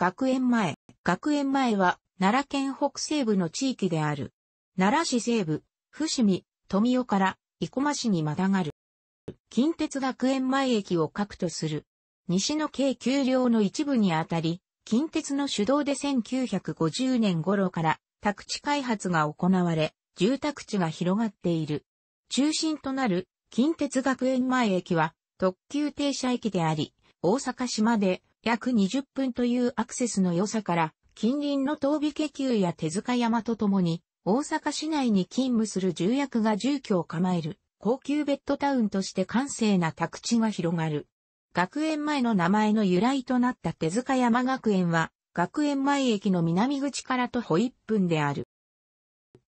学園前。学園前は、奈良県北西部の地域である。奈良市西部、伏見、富岡から、生駒市にまたがる。近鉄学園前駅を核とする。西の京丘陵の一部にあたり、近鉄の主導で1950年頃から宅地開発が行われ、住宅地が広がっている。中心となる近鉄学園前駅は特急停車駅であり、大阪市まで約20分というアクセスの良さから、近隣の東美家球や手塚山とともに、大阪市内に勤務する重役が住居を構える、高級ベッドタウンとして閑静な宅地が広がる。学園前の名前の由来となった手塚山学園は、学園前駅の南口から徒歩1分である。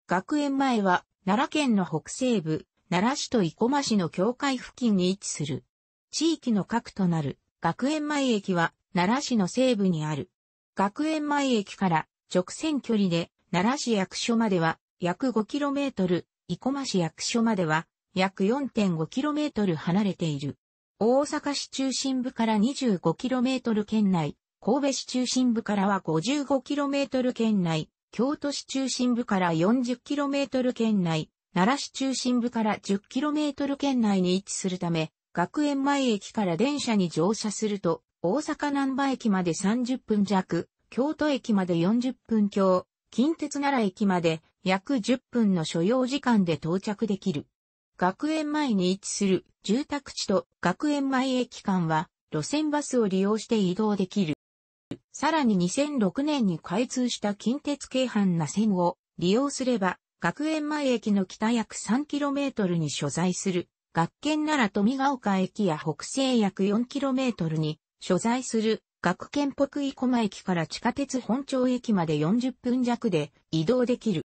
学園前は、奈良県の北西部、奈良市と生駒市の境界付近に位置する。地域の核となる学園前駅は奈良市の西部にある。学園前駅から直線距離で奈良市役所までは約 5km、生駒市役所までは約 4.5km 離れている。大阪市中心部から 25km 圏内、神戸市中心部からは 55km 圏内、京都市中心部から 40km 圏内、奈良市中心部から 10km 圏内に位置するため、学園前駅から電車に乗車すると大阪南波駅まで30分弱、京都駅まで40分強、近鉄奈良駅まで約10分の所要時間で到着できる。学園前に位置する住宅地と学園前駅間は路線バスを利用して移動できる。さらに2006年に開通した近鉄京阪な線を利用すれば、学園前駅の北約 3km に所在する、学研奈良富ヶ丘駅や北西約 4km に所在する学研北生駒駅から地下鉄本町駅まで40分弱で移動できる。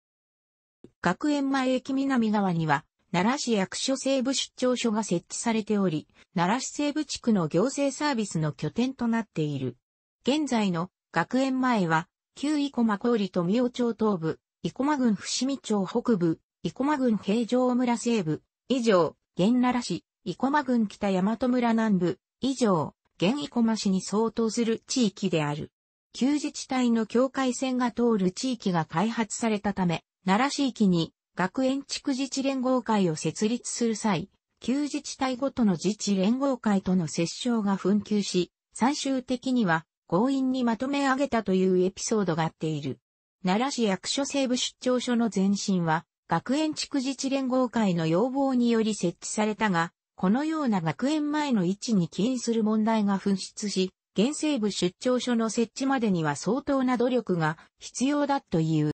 学園前駅南側には、奈良市役所西部出張所が設置されており、奈良市西部地区の行政サービスの拠点となっている。現在の学園前は、旧生駒郡富尾町東部、生駒郡伏見町北部、生駒郡平城村西部、以上、現奈良市、生駒郡北大和村南部、以上、現意駒市に相当する地域である。旧自治体の境界線が通る地域が開発されたため、奈良市域に学園地区自治連合会を設立する際、旧自治体ごとの自治連合会との折衝が紛糾し、最終的には強引にまとめ上げたというエピソードがあっている。奈良市役所西部出張所の前身は、学園地区自治連合会の要望により設置されたが、このような学園前の位置に起因する問題が噴出し、現政部出張所の設置までには相当な努力が必要だという。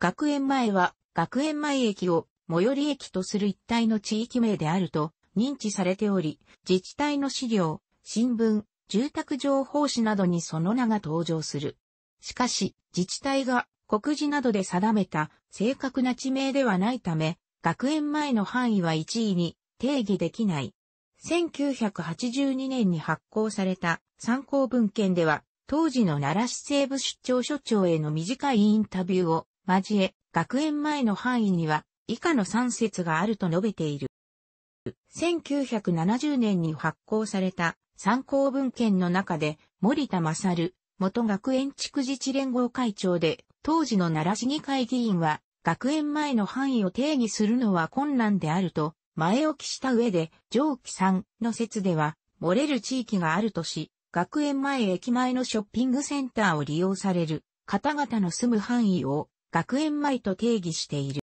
学園前は学園前駅を最寄り駅とする一帯の地域名であると認知されており、自治体の資料、新聞、住宅情報誌などにその名が登場する。しかし、自治体が告示などで定めた正確な地名ではないため、学園前の範囲は1位に定義できない。1982年に発行された参考文献では、当時の奈良市西部出張所長への短いインタビューを交え、学園前の範囲には以下の3節があると述べている。1970年に発行された参考文献の中で森田勝、元学園地区自治連合会長で、当時の奈良市議会議員は学園前の範囲を定義するのは困難であると前置きした上で、上記3の説では、漏れる地域があるとし、学園前駅前のショッピングセンターを利用される方々の住む範囲を学園前と定義している。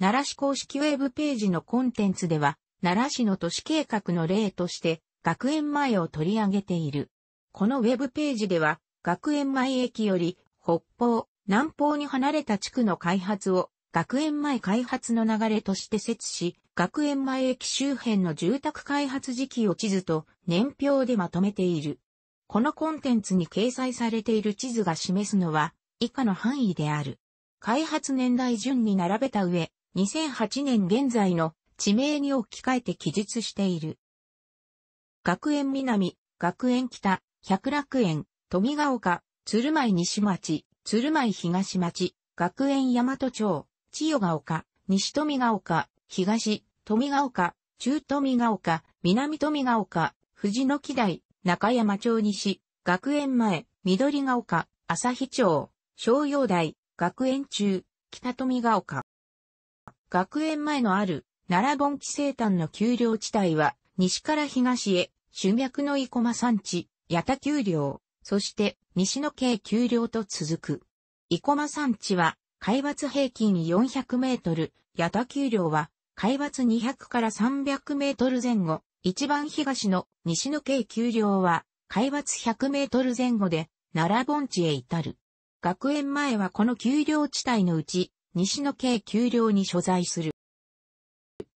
奈良市公式ウェブページのコンテンツでは、奈良市の都市計画の例として、学園前を取り上げている。このウェブページでは、学園前駅より北方、南方に離れた地区の開発を学園前開発の流れとして説し、学園前駅周辺の住宅開発時期を地図と年表でまとめている。このコンテンツに掲載されている地図が示すのは以下の範囲である。開発年代順に並べた上、2008年現在の地名に置き換えて記述している。学園南、学園北、百楽園、富ヶ丘、鶴舞西町、鶴舞東町、学園大和町、千代が丘、西富が丘、東、富が丘、中富が丘、南富が丘、藤の木台、中山町西、学園前、緑が丘、日町、商用台、学園中、北富が丘。学園前のある、奈良盆地生誕の丘陵地帯は、西から東へ、主脈の生駒山地、八田丘陵、そして、西の京丘陵と続く。生駒山地は、海抜平均400メートル、八田丘陵は、海抜200から300メートル前後、一番東の西の京丘陵は、海抜100メートル前後で、奈良盆地へ至る。学園前はこの丘陵地帯のうち、西の京丘陵に所在する。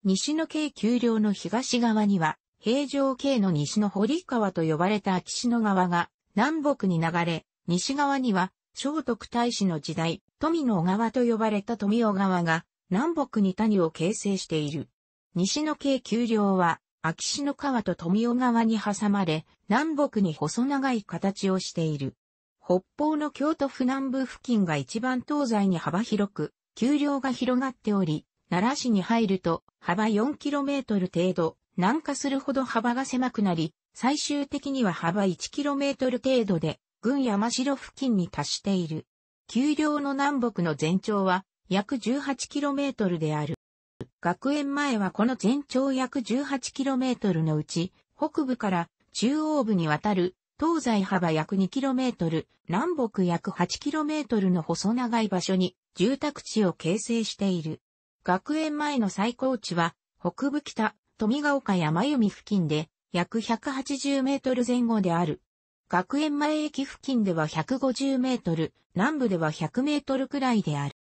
西の京丘陵の東側には、平城京の西の堀川と呼ばれた秋篠川が南北に流れ、西側には聖徳太子の時代、富の小川と呼ばれた富小川が南北に谷を形成している。西の京丘陵は秋篠川と富小川に挟まれ、南北に細長い形をしている。北方の京都府南部付近が一番東西に幅広く、丘陵が広がっており、奈良市に入ると幅 4km 程度、南下するほど幅が狭くなり、最終的には幅 1km 程度で郡山城付近に達している。丘陵の南北の全長は約 18km である。学園前はこの全長約 18km のうち、北部から中央部にわたる東西幅約 2km、南北約 8km の細長い場所に住宅地を形成している。学園前の最高地は北部北、富ヶ丘山弓付近で約180メートル前後である。学園前駅付近では150メートル、南部では100メートルくらいである。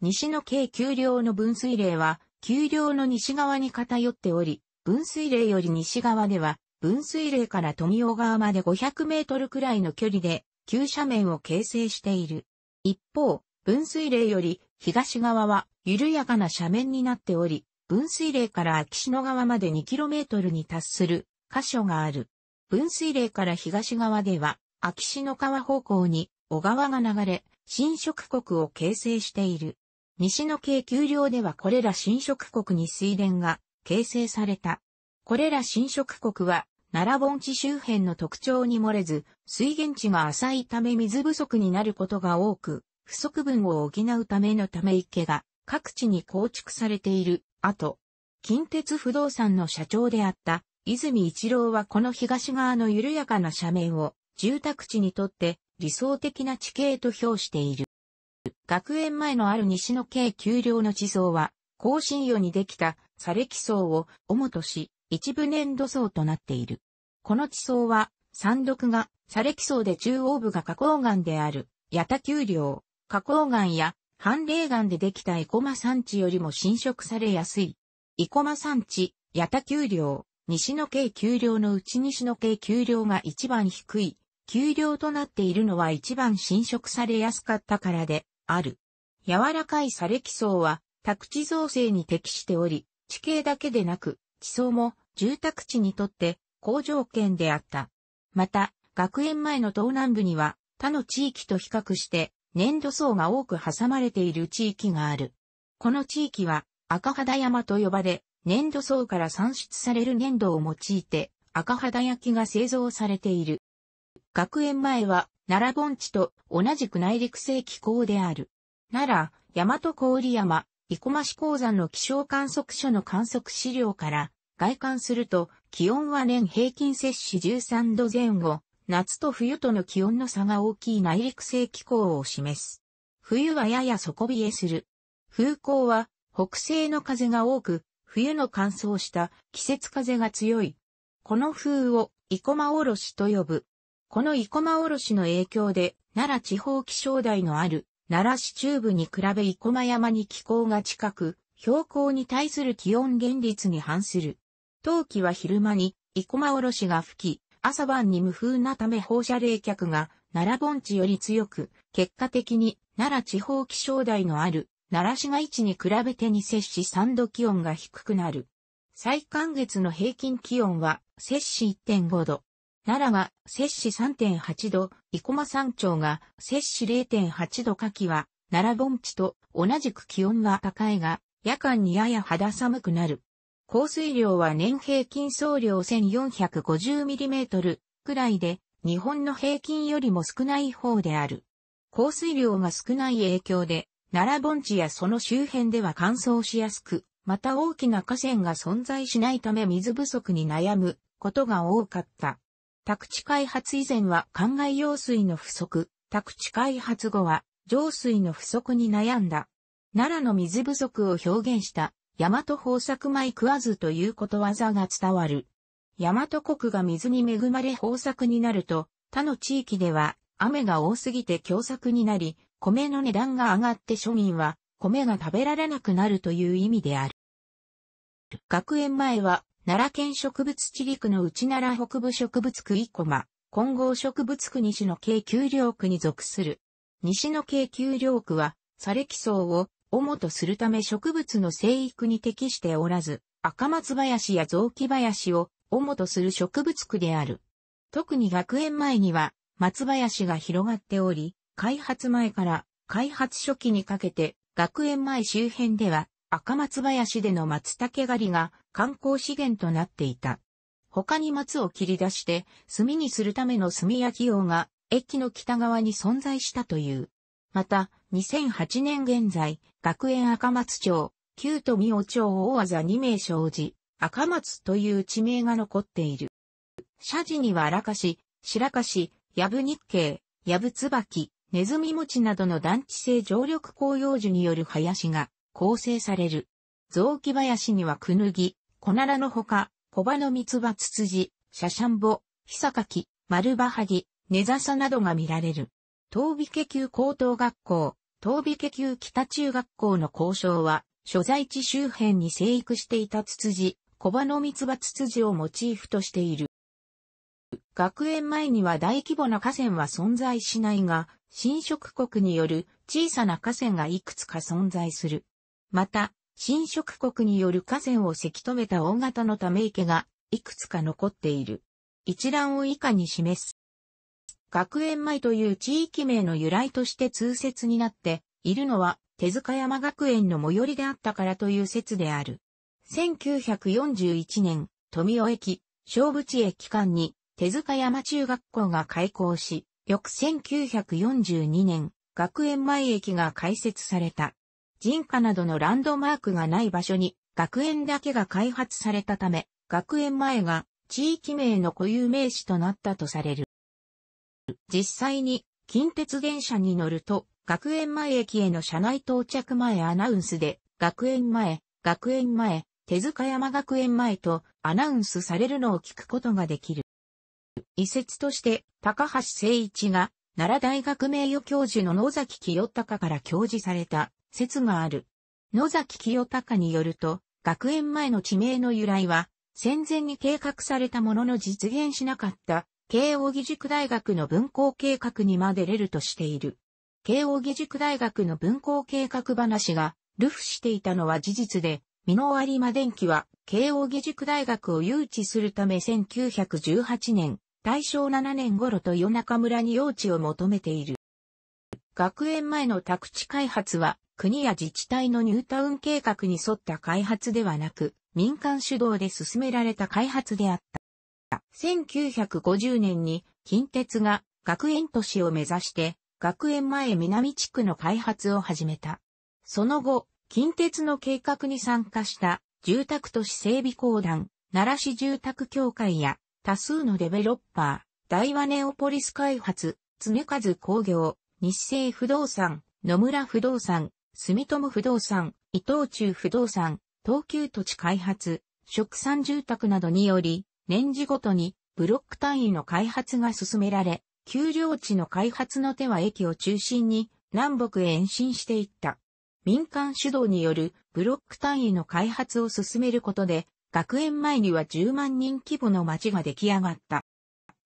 西の軽丘陵の分水嶺は、丘陵の西側に偏っており、分水嶺より西側では、分水嶺から富尾川まで500メートルくらいの距離で、急斜面を形成している。一方、分水嶺より東側は緩やかな斜面になっており、分水嶺から秋篠川まで2トルに達する箇所がある。分水嶺から東側では、秋篠川方向に小川が流れ、新植国を形成している。西の京丘陵ではこれら新植国に水田が形成された。これら新植国は、奈良盆地周辺の特徴に漏れず、水源地が浅いため水不足になることが多く、不足分を補うためのため池が各地に構築されている。あと、近鉄不動産の社長であった泉一郎はこの東側の緩やかな斜面を住宅地にとって理想的な地形と評している。学園前のある西の軽丘陵の地層は、高新予にできた砂礫層を主とし、一部粘土層となっている。この地層は、山麓が砂礫層で中央部が花崗岩である、八田丘陵、花崗岩や半霊岩でできた生駒山地よりも侵食されやすい。生駒山地、八田丘陵、西の計丘陵のうち西の計丘陵が一番低い、丘陵となっているのは一番侵食されやすかったからで、ある。柔らかい砂礫層は、宅地造成に適しており、地形だけでなく、地層も住宅地にとって好条件であった。また、学園前の東南部には他の地域と比較して粘土層が多く挟まれている地域がある。この地域は赤肌山と呼ばれ、粘土層から産出される粘土を用いて赤肌焼きが製造されている。学園前は奈良盆地と同じく内陸性気候である。奈良、大和郡山、生駒市鉱山の気象観測所の観測資料から外観すると気温は年平均摂氏13度前後、夏と冬との気温の差が大きい内陸性気候を示す。冬はやや底冷えする。風向は北西の風が多く、冬の乾燥した季節風が強い。この風を、生駒おろしと呼ぶ。この生駒おろしの影響で、奈良地方気象台のある、奈良市中部に比べ生駒山に気候が近く、標高に対する気温減率に反する。冬季は昼間に、生駒おろしが吹き、朝晩に無風なため放射冷却が、奈良盆地より強く、結果的に、奈良地方気象台のある、奈良市街地に比べてに摂氏3度気温が低くなる。最寒月の平均気温は摂氏1.5度。奈良は摂氏3.8度、生駒山頂が摂氏0.8度夏季は、奈良盆地と同じく気温が高いが、夜間にやや肌寒くなる。降水量は年平均総量 1450mm くらいで、日本の平均よりも少ない方である。降水量が少ない影響で、奈良盆地やその周辺では乾燥しやすく、また大きな河川が存在しないため水不足に悩むことが多かった。宅地開発以前は灌漑用水の不足、宅地開発後は浄水の不足に悩んだ。奈良の水不足を表現した、大和豊作米食わずということわざが伝わる。大和国が水に恵まれ豊作になると、他の地域では雨が多すぎて凶作になり、米の値段が上がって庶民は米が食べられなくなるという意味である。学園前は奈良県植物地理区の内奈良北部植物区生駒、混合植物区西の京丘陵区に属する。西の京丘陵区は、サレキ層を主とするため植物の生育に適しておらず、赤松林や雑木林を主とする植物区である。特に学園前には松林が広がっており、開発前から開発初期にかけて学園前周辺では赤松林での松茸狩りが観光資源となっていた。他に松を切り出して炭にするための炭焼き用が駅の北側に存在したという。また、2008年現在、学園赤松町、旧都美尾町大技2名生じ、赤松という地名が残っている。社寺には荒かし、白かし、やぶ日経、やぶ椿、ネズミ餅などの団地性常緑広葉樹による林が構成される。雑木林にはクヌギ、コナラのほか、コバのミツバツツジ、シャシャンボ、ヒサカキ、マルバハギ、ネザサなどが見られる。東美家級高等学校、東美家級北中学校の校章は、所在地周辺に生育していたツツジ、コバのミツバツツジをモチーフとしている。学園前には大規模な河川は存在しないが、侵食国による小さな河川がいくつか存在する。また、侵食国による河川をせき止めた大型のため池がいくつか残っている。一覧を以下に示す。学園前という地域名の由来として通説になっているのは手塚山学園の最寄りであったからという説である。1941年、富尾駅、小淵駅間に手塚山中学校が開校し、翌1942年、学園前駅が開設された。人家などのランドマークがない場所に、学園だけが開発されたため、学園前が地域名の固有名詞となったとされる。実際に、近鉄電車に乗ると、学園前駅への車内到着前アナウンスで、学園前、学園前、手塚山学園前とアナウンスされるのを聞くことができる。一説として、高橋誠一が、奈良大学名誉教授の野崎清隆から教示された説がある。野崎清隆によると、学園前の地名の由来は、戦前に計画されたものの実現しなかった、慶應義塾大学の文校計画にまで出るとしている。慶應義塾大学の文校計画話が、流布していたのは事実で、美濃有馬電機は、慶應義塾大学を誘致するため1918年、大正7年頃と夜中村に用地を求めている。学園前の宅地開発は、国や自治体のニュータウン計画に沿った開発ではなく、民間主導で進められた開発であった。1950年に、近鉄が学園都市を目指して、学園前南地区の開発を始めた。その後、近鉄の計画に参加した住宅都市整備公団、奈良市住宅協会や多数のデベロッパー、大和ネオポリス開発、常和工業、日清不動産、野村不動産、住友不動産、伊藤忠不動産、東急土地開発、食産住宅などにより、年次ごとにブロック単位の開発が進められ、丘陵地の開発の手は駅を中心に南北へ延伸していった。民間主導によるブロック単位の開発を進めることで、学園前には10万人規模の町が出来上がった。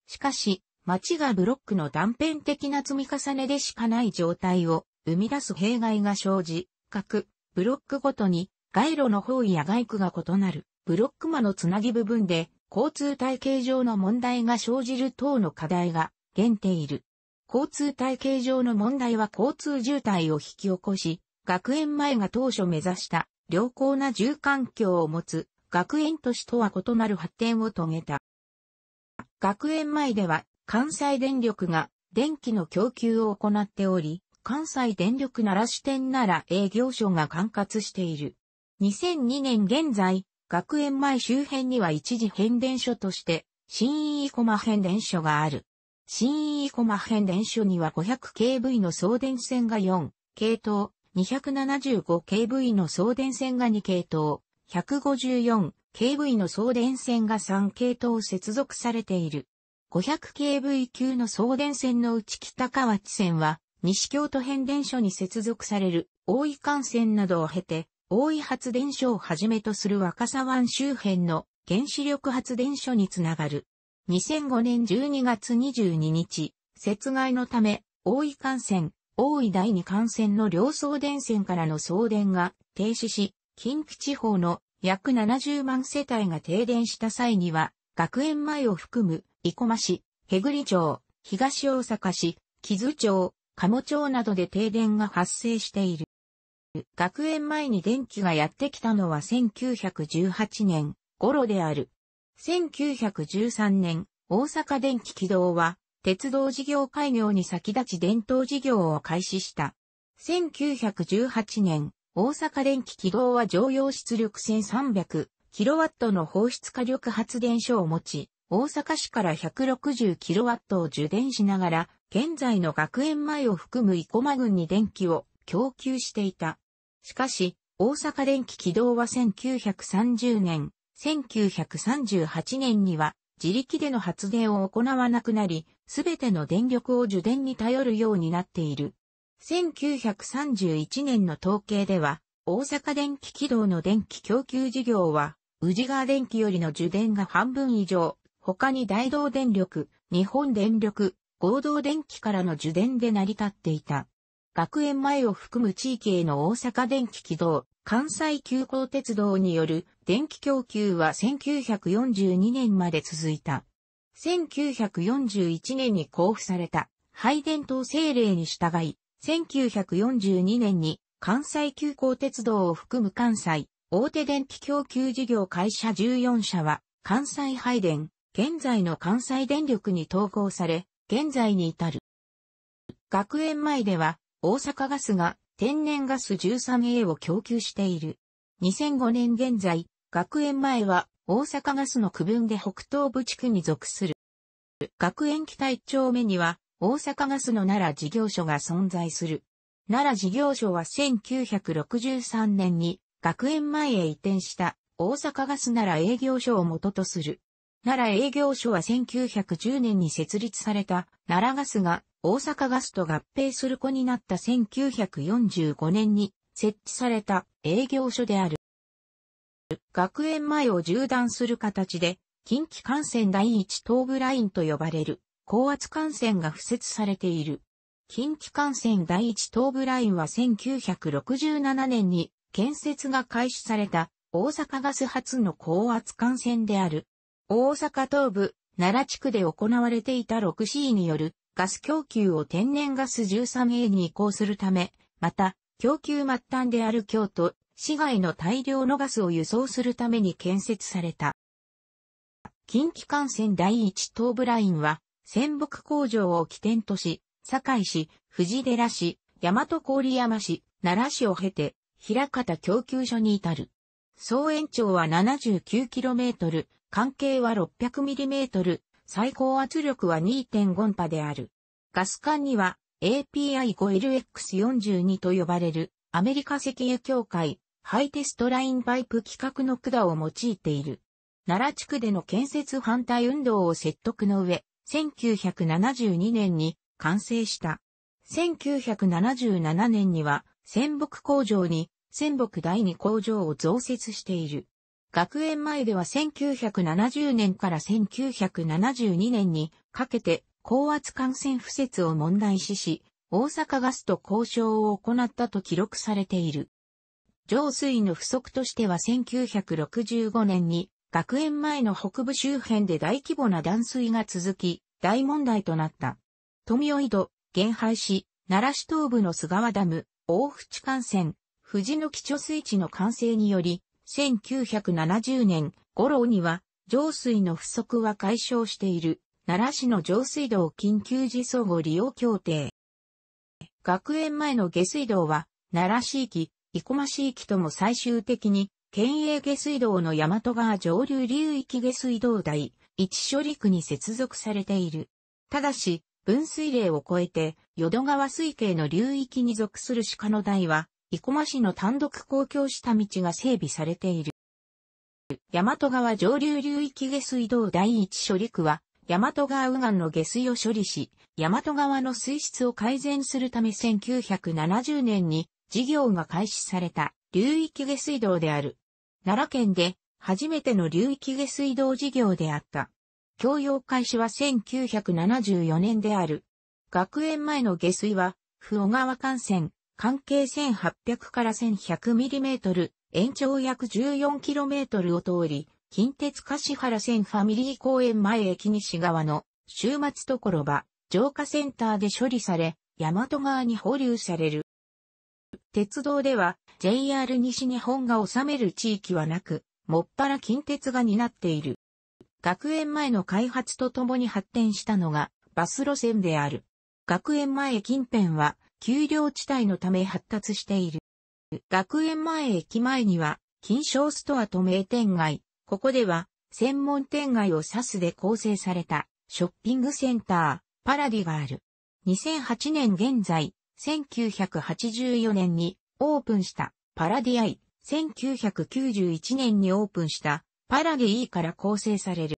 しかし、町がブロックの断片的な積み重ねでしかない状態を生み出す弊害が生じ、各ブロックごとに街路の方位や外区が異なるブロック間のつなぎ部分で交通体系上の問題が生じる等の課題が限定いる。交通体系上の問題は交通渋滞を引き起こし、学園前が当初目指した良好な住環境を持つ学園都市とは異なる発展を遂げた。学園前では関西電力が電気の供給を行っており、関西電力奈良支店奈良営業所が管轄している。2002年現在、学園前周辺には一時変電所として、新飯駒変電所がある。新飯駒変電所には 500kV の送電線が4系統、275kV の送電線が2系統、154KV の送電線が3系統接続されている。500KV 級の送電線のうち北河内線は、西京都変電所に接続される大井幹線などを経て、大井発電所をはじめとする若狭湾周辺の原子力発電所につながる。2005年12月22日、雪害のため、大井幹線、大井第二幹線の両送電線からの送電が停止し、近畿地方の約70万世帯が停電した際には、学園前を含む、生駒市、へぐり町、東大阪市、木津町、鴨町などで停電が発生している。学園前に電気がやってきたのは1918年頃である。1913年、大阪電気軌道は、鉄道事業開業に先立ち伝統事業を開始した。1918年、大阪電気軌道は常用出力 1300kW の放出火力発電所を持ち、大阪市から 160kW を受電しながら、現在の学園前を含む生駒郡に電気を供給していた。しかし、大阪電気軌道は1930年、1938年には自力での発電を行わなくなり、すべての電力を受電に頼るようになっている。1931年の統計では、大阪電気軌道の電気供給事業は、宇治川電気よりの受電が半分以上、他に大道電力、日本電力、合同電気からの受電で成り立っていた。学園前を含む地域への大阪電気軌道、関西急行鉄道による電気供給は1942年まで続いた。1941年に交付された配電等政令に従い、1942年に関西急行鉄道を含む関西大手電気供給事業会社14社は関西配電、現在の関西電力に統合され、現在に至る。学園前では大阪ガスが天然ガス 13A を供給している。2005年現在、学園前は大阪ガスの区分で北東部地区に属する。学園北一丁目には大阪ガスの奈良事業所が存在する。奈良事業所は1963年に学園前へ移転した大阪ガス奈良営業所を元とする。奈良営業所は1910年に設立された奈良ガスが大阪ガスと合併する子になった1945年に設置された営業所である。学園前を縦断する形で近畿幹線第一東部ラインと呼ばれる高圧幹線が付設されている。近畿幹線第一東部ラインは1967年に建設が開始された大阪ガス発の高圧幹線である。大阪東部、奈良地区で行われていた 6C によるガス供給を天然ガス 13A に移行するため、また、供給末端である京都、市外の大量のガスを輸送するために建設された。近畿幹線第一東部ラインは、仙北工場を起点とし、堺市、藤寺市、大和郡山市、奈良市を経て、平方供給所に至る。総延長は 79km、関係は 600mm、最高圧力は2.5波である。ガス管には API5LX42 と呼ばれるアメリカ石油協会ハイテストラインパイプ規格の管を用いている。奈良地区での建設反対運動を説得の上、1972年に完成した。1977年には、仙北工場に、仙北第二工場を増設している。学園前では1970年から1972年にかけて高圧感染不設を問題視し、大阪ガスと交渉を行ったと記録されている。上水の不足としては1965年に学園前の北部周辺で大規模な断水が続き、大問題となった。富尾井戸、減廃市、奈良市東部の菅和ダム、大淵幹線、藤の基貯水池の完成により、1970年頃には、上水の不足は解消している、奈良市の上水道緊急時相互利用協定。学園前の下水道は、奈良市域、生駒市域とも最終的に県営下水道の大和川上流流域下水道台、一処理区に接続されている。ただし、分水嶺を越えて、淀川水系の流域に属する鹿の台は、生駒市の単独公共した道が整備されている。大和川上流流域下水道第一処理区は、大和川右岸の下水を処理し、大和川の水質を改善するため1970年に事業が開始された流域下水道である。奈良県で初めての流域下水道事業であった。供用開始は1974年である。学園前の下水は、不小川幹線、関係1800から 1100mm、延長約 14km を通り、近鉄柏原線ファミリー公園前駅西側の終末所場、浄化センターで処理され、大和川に放流される。鉄道では JR 西日本が治める地域はなく、もっぱら近鉄が担っている。学園前の開発とともに発展したのがバス路線である。学園前近辺は丘陵地帯のため発達している。学園前駅前には金賞ストアと名店街。ここでは専門店街を指すで構成されたショッピングセンター、パラディがある。2008年現在、1984年にオープンしたパラディアイ、1991年にオープンしたパラディ E から構成される。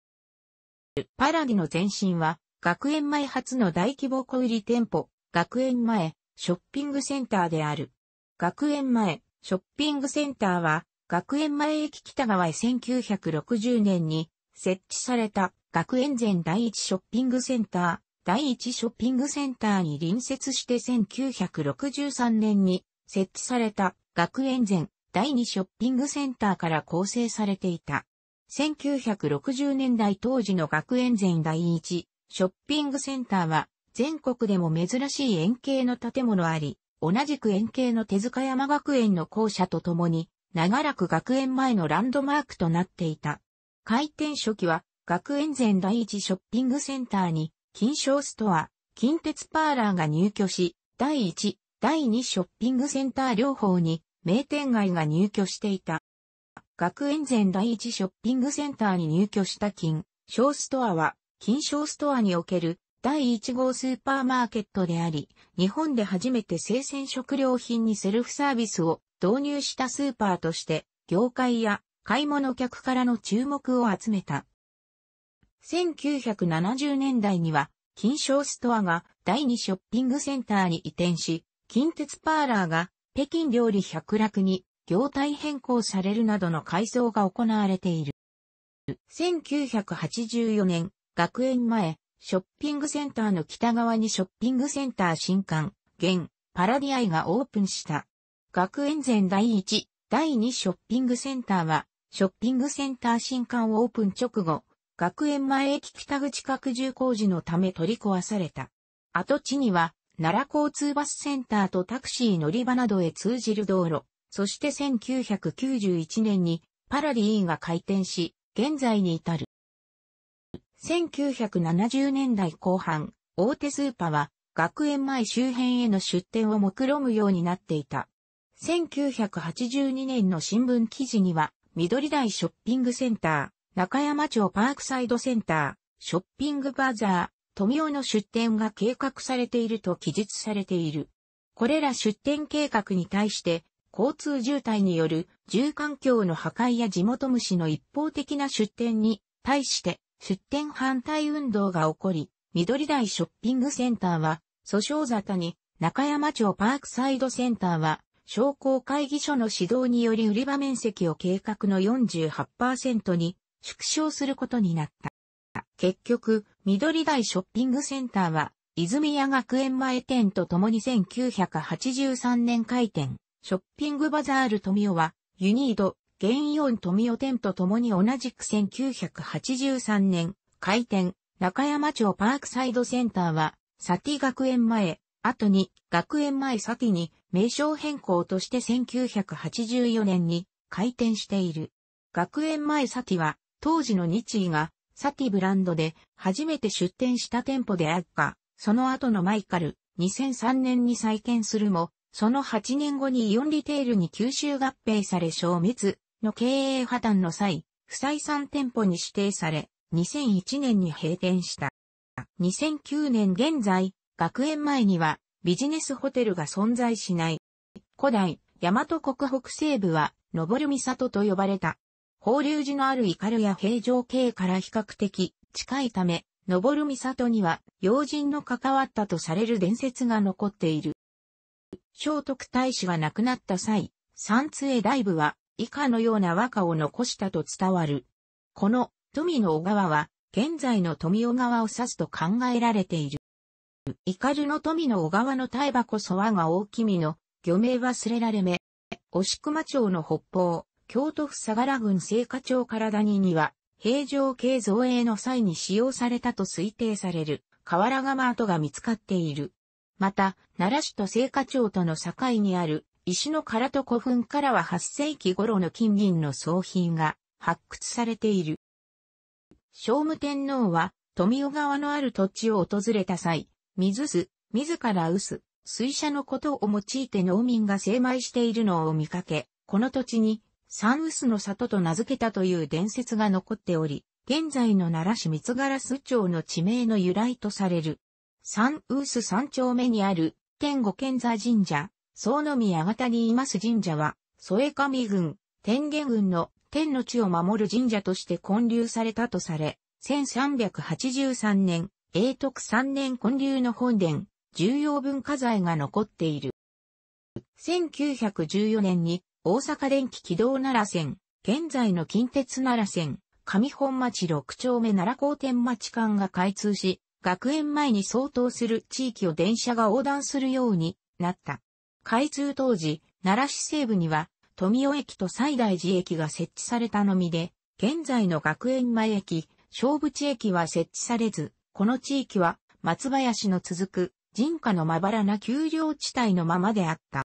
パラディの前身は学園前初の大規模小売店舗、学園前ショッピングセンターである。学園前ショッピングセンターは学園前駅北側へ1960年に設置された学園前第一ショッピングセンター、第一ショッピングセンターに隣接して1963年に設置された学園前第二ショッピングセンターから構成されていた。1960年代当時の学園前第一ショッピングセンターは全国でも珍しい円形の建物あり、同じく円形の手塚山学園の校舎とともに、長らく学園前のランドマークとなっていた。開店初期は学園前第一ショッピングセンターに金賞ストア、金鉄パーラーが入居し、第1、第2ショッピングセンター両方に名店街が入居していた。学園前第1ショッピングセンターに入居した金賞ストアは、金賞ストアにおける第1号スーパーマーケットであり、日本で初めて生鮮食料品にセルフサービスを導入したスーパーとして、業界や買い物客からの注目を集めた。1970年代には、金賞ストアが第2ショッピングセンターに移転し、近鉄パーラーが北京料理百楽に業態変更されるなどの改装が行われている。1984年、学園前、ショッピングセンターの北側にショッピングセンター新館、現、パラディアイがオープンした。学園前第1、第2ショッピングセンターは、ショッピングセンター新館オープン直後、学園前駅北口拡充工事のため取り壊された。跡地には、奈良交通バスセンターとタクシー乗り場などへ通じる道路、そして1991年にパラリーンが開店し、現在に至る。1970年代後半、大手スーパーは学園前周辺への出店を目論むようになっていた。1982年の新聞記事には、緑台ショッピングセンター、中山町パークサイドセンター、ショッピングバザー、富雄の出店が計画されていると記述されている。これら出店計画に対して、交通渋滞による住環境の破壊や地元虫の一方的な出店に対して出店反対運動が起こり、緑台ショッピングセンターは訴訟沙汰に、中山町パークサイドセンターは商工会議所の指導により売り場面積を計画の48%に縮小することになった。結局、緑台ショッピングセンターは、泉谷学園前店とともに1983年開店、ショッピングバザール富尾は、ユニード、ゲイオン富尾店とともに同じく1983年、開店、中山町パークサイドセンターは、サティ学園前、後に、学園前サティに、名称変更として1984年に、開店している。学園前サティは、当時の日医が、サティブランドで初めて出店した店舗であるた、その後のマイカル、2003年に再建するも、その8年後にイオンリテールに吸収合併され消滅の経営破綻の際、不採算店舗に指定され、2001年に閉店した。2009年現在、学園前にはビジネスホテルが存在しない。古代、大和国北西部は、登る里と呼ばれた。法隆寺のあるルや平城京から比較的近いため、登る三里には、要人の関わったとされる伝説が残っている。聖徳太子が亡くなった際、三杖大部は以下のような和歌を残したと伝わる。この富の小川は、現在の富小川を指すと考えられている。ルの富の小川の大場こそ我が大きみの、漁名忘れられめ、押熊町の北方、京都府相良郡聖火町から谷には、平城系造営の際に使用されたと推定される、河原釜跡が見つかっている。また、奈良市と聖火町との境にある、石の殻と古墳からは8世紀頃の金銀の装品が発掘されている。聖武天皇は、富尾川のある土地を訪れた際、水す、自ら薄、水車のことを用いて農民が精米しているのを見かけ、この土地にサンウスの里と名付けたという伝説が残っており、現在の奈良市三ガラス町の地名の由来とされる。サンウス三丁目にある天五賢座神社、総の宮方にいます神社は、添上郡、天元郡の天の地を守る神社として建立されたとされ、1383年、永徳三年建立の本殿、重要文化財が残っている。1914年に大阪電気軌道奈良線、現在の近鉄奈良線、上本町六丁目奈良高天町間が開通し、学園前に相当する地域を電車が横断するようになった。開通当時、奈良市西部には、富尾駅と西大寺駅が設置されたのみで、現在の学園前駅、小淵駅は設置されず、この地域は松林の続く人家のまばらな丘陵地帯のままであった。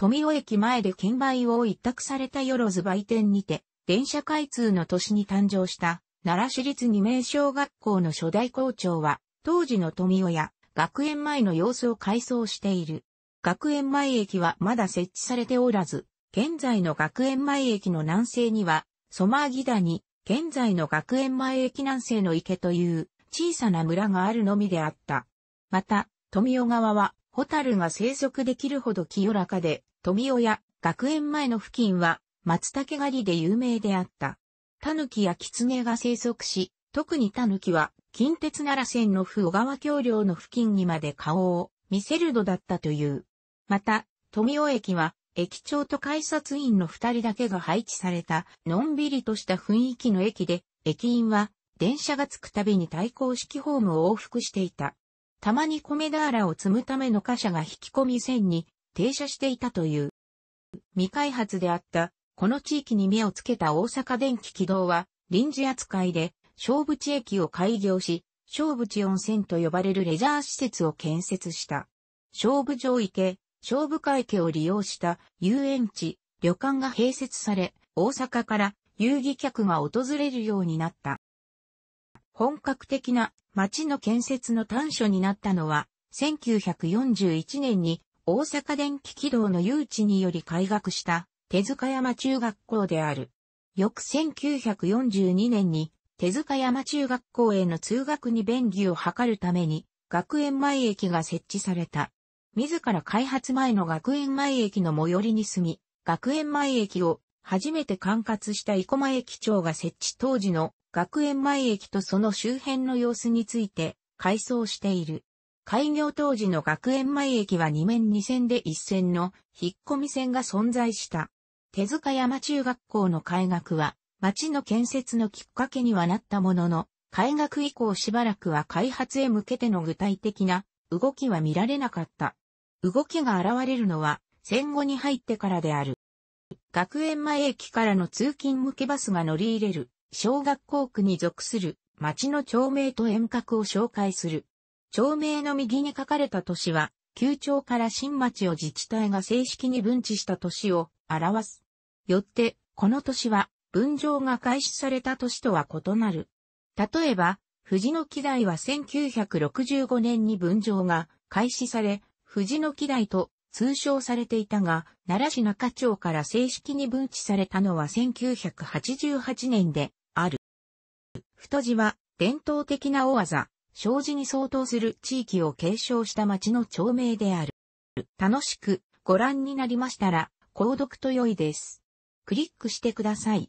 富尾駅前で券売を一択されたよろず売店にて、電車開通の年に誕生した、奈良市立二名小学校の初代校長は、当時の富尾や学園前の様子を改装している。学園前駅はまだ設置されておらず、現在の学園前駅の南西には、ソマーギダに、現在の学園前駅南西の池という小さな村があるのみであった。また、富尾川は、ホタルが生息できるほど清らかで、富尾や学園前の付近は松茸狩りで有名であった。狸や狐が生息し、特に狸は近鉄奈良線の府小川橋梁の付近にまで顔を見せるのだったという。また、富尾駅は駅長と改札員の二人だけが配置されたのんびりとした雰囲気の駅で、駅員は電車が着くたびに対抗式ホームを往復していた。たまに米俵を積むための貨車が引き込み線に停車していたという。未開発であった、この地域に目をつけた大阪電気軌道は、臨時扱いで、小淵駅を開業し、小淵温泉と呼ばれるレジャー施設を建設した。小負城池、小負海池を利用した遊園地、旅館が併設され、大阪から遊戯客が訪れるようになった。本格的な町の建設の端緒になったのは、1941年に大阪電気軌道の誘致により開学した手塚山中学校である。翌1942年に手塚山中学校への通学に便宜を図るために学園前駅が設置された。自ら開発前の学園前駅の最寄りに住み、学園前駅を初めて管轄した生駒駅長が設置当時の学園前駅とその周辺の様子について改装している。開業当時の学園前駅は2面2線で1線の引っ込み線が存在した。手塚山中学校の開学は、町の建設のきっかけにはなったものの、開学以降しばらくは開発へ向けての具体的な動きは見られなかった。動きが現れるのは戦後に入ってからである。学園前駅からの通勤向けバスが乗り入れる小学校区に属する町の町名と遠隔を紹介する町名の右に書かれた都市は、旧町から新町を自治体が正式に分治した都市を表す。よって、この都市は、分譲が開始された都市とは異なる。例えば、藤野の木台は1965年に分譲が開始され、藤野の木台と通称されていたが、奈良市中町から正式に分治されたのは1988年である。太字は伝統的な大技、障子に相当する地域を継承した町の町名である。楽しくご覧になりましたら、購読と良いです。クリックしてください。